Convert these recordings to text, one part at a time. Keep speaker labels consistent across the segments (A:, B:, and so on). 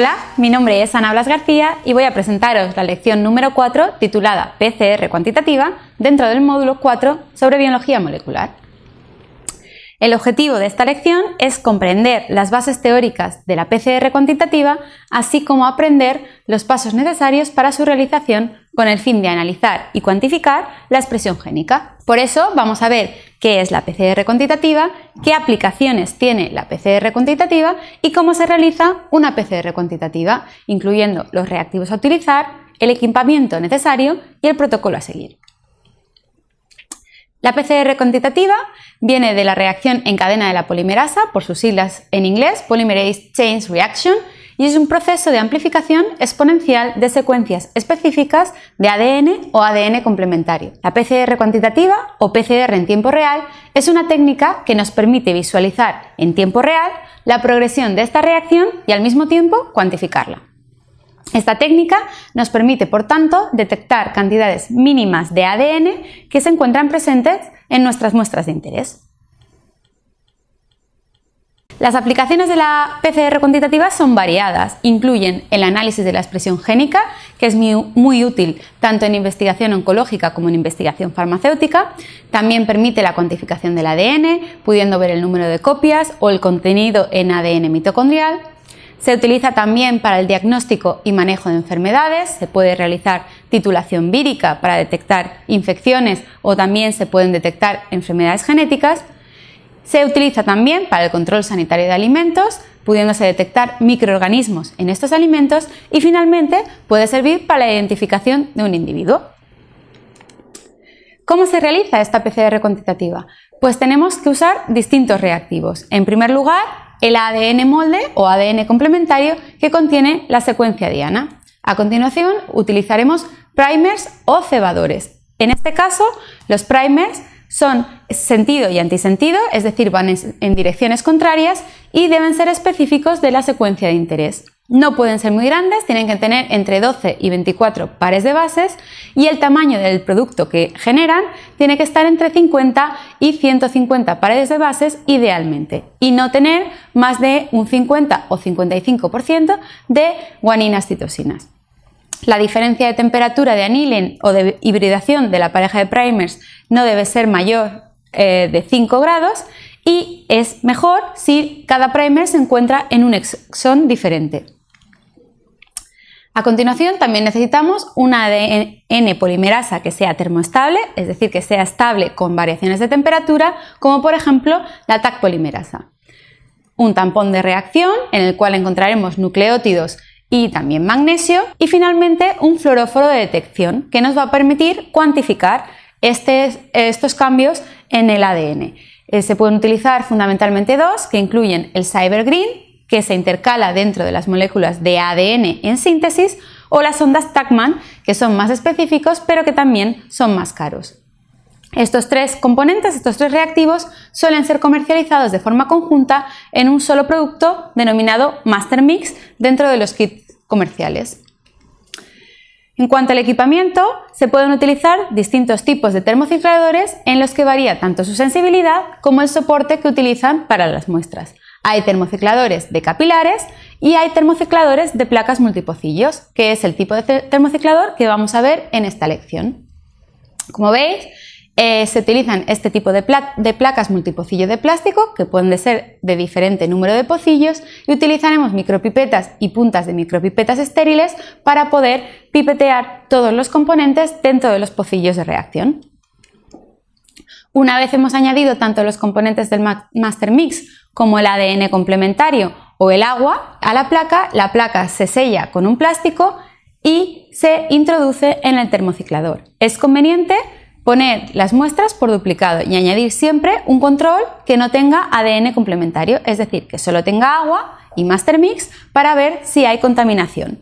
A: Hola, mi nombre es Ana Blas García y voy a presentaros la lección número 4 titulada PCR cuantitativa dentro del módulo 4 sobre biología molecular. El objetivo de esta lección es comprender las bases teóricas de la PCR cuantitativa, así como aprender los pasos necesarios para su realización con el fin de analizar y cuantificar la expresión génica. Por eso vamos a ver qué es la PCR cuantitativa, qué aplicaciones tiene la PCR cuantitativa y cómo se realiza una PCR cuantitativa, incluyendo los reactivos a utilizar, el equipamiento necesario y el protocolo a seguir. La PCR cuantitativa viene de la reacción en cadena de la polimerasa, por sus siglas en inglés, Polymerase Chain Reaction, y es un proceso de amplificación exponencial de secuencias específicas de ADN o ADN complementario. La PCR cuantitativa o PCR en tiempo real es una técnica que nos permite visualizar en tiempo real la progresión de esta reacción y al mismo tiempo cuantificarla. Esta técnica nos permite, por tanto, detectar cantidades mínimas de ADN que se encuentran presentes en nuestras muestras de interés. Las aplicaciones de la PCR cuantitativa son variadas, incluyen el análisis de la expresión génica, que es muy, útil tanto en investigación oncológica como en investigación farmacéutica, también permite la cuantificación del ADN, pudiendo ver el número de copias o el contenido en ADN mitocondrial. Se utiliza también para el diagnóstico y manejo de enfermedades, se puede realizar titulación vírica para detectar infecciones o también se pueden detectar enfermedades genéticas se utiliza también para el control sanitario de alimentos, pudiéndose detectar microorganismos en estos alimentos y finalmente puede servir para la identificación de un individuo. ¿Cómo se realiza esta PCR cuantitativa? Pues tenemos que usar distintos reactivos. En primer lugar, el ADN molde o ADN complementario que contiene la secuencia diana. A continuación, utilizaremos primers o cebadores. En este caso, los primers son sentido y antisentido, es decir, van en direcciones contrarias y deben ser específicos de la secuencia de interés. No pueden ser muy grandes, tienen que tener entre 12 y 24 pares de bases y el tamaño del producto que generan tiene que estar entre 50 y 150 pares de bases idealmente y no tener más de un 50 o 55% de guaninas citosinas. La diferencia de temperatura de anilen o de hibridación de la pareja de primers no debe ser mayor eh, de 5 grados y es mejor si cada primer se encuentra en un exón diferente. A continuación, también necesitamos una ADN polimerasa que sea termoestable, es decir, que sea estable con variaciones de temperatura, como por ejemplo la TAC polimerasa. Un tampón de reacción en el cual encontraremos nucleótidos y también magnesio. Y finalmente un fluoróforo de detección que nos va a permitir cuantificar este, estos cambios en el ADN. Eh, se pueden utilizar fundamentalmente dos, que incluyen el cybergreen, que se intercala dentro de las moléculas de ADN en síntesis, o las ondas Tacman que son más específicos pero que también son más caros. Estos tres componentes, estos tres reactivos, suelen ser comercializados de forma conjunta en un solo producto denominado Master Mix dentro de los kits comerciales. En cuanto al equipamiento, se pueden utilizar distintos tipos de termocicladores en los que varía tanto su sensibilidad como el soporte que utilizan para las muestras. Hay termocicladores de capilares y hay termocicladores de placas multipocillos, que es el tipo de termociclador que vamos a ver en esta lección. Como veis, eh, se utilizan este tipo de, placas multipocillo de plástico, que pueden ser de diferente número de pocillos, y utilizaremos micropipetas y puntas de micropipetas estériles para poder pipetear todos los componentes dentro de los pocillos de reacción. Una vez hemos añadido tanto los componentes del Master Mix como el ADN complementario o el agua a la placa, la placa se sella con un plástico y se introduce en el termociclador. Es conveniente Poner las muestras por duplicado y añadir siempre un control que no tenga ADN complementario, es decir, que solo tenga agua y master mix para ver si hay contaminación.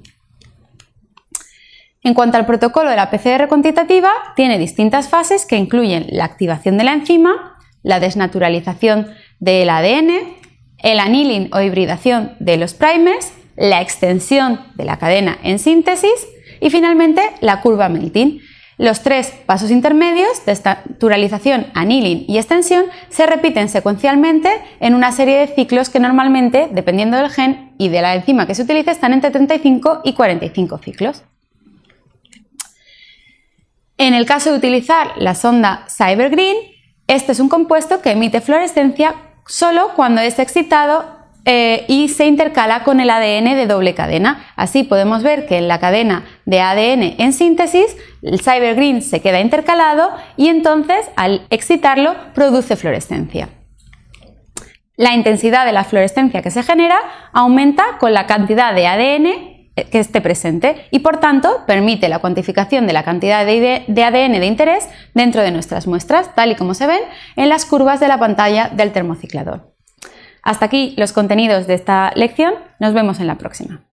A: En cuanto al protocolo de la PCR cuantitativa, tiene distintas fases que incluyen la activación de la enzima, la desnaturalización del ADN, el annealing o hibridación de los primers, la extensión de la cadena en síntesis y finalmente la curva melting, los tres pasos intermedios de estaturalización, anilin y extensión se repiten secuencialmente en una serie de ciclos que normalmente, dependiendo del gen y de la enzima que se utilice, están entre 35 y 45 ciclos. En el caso de utilizar la sonda Cybergreen, este es un compuesto que emite fluorescencia solo cuando es excitado eh, y se intercala con el ADN de doble cadena. Así podemos ver que en la cadena de ADN en síntesis el cybergreen se queda intercalado y entonces al excitarlo produce fluorescencia. La intensidad de la fluorescencia que se genera aumenta con la cantidad de ADN que esté presente y por tanto permite la cuantificación de la cantidad de ADN de interés dentro de nuestras muestras, tal y como se ven en las curvas de la pantalla del termociclador. Hasta aquí los contenidos de esta lección, nos vemos en la próxima.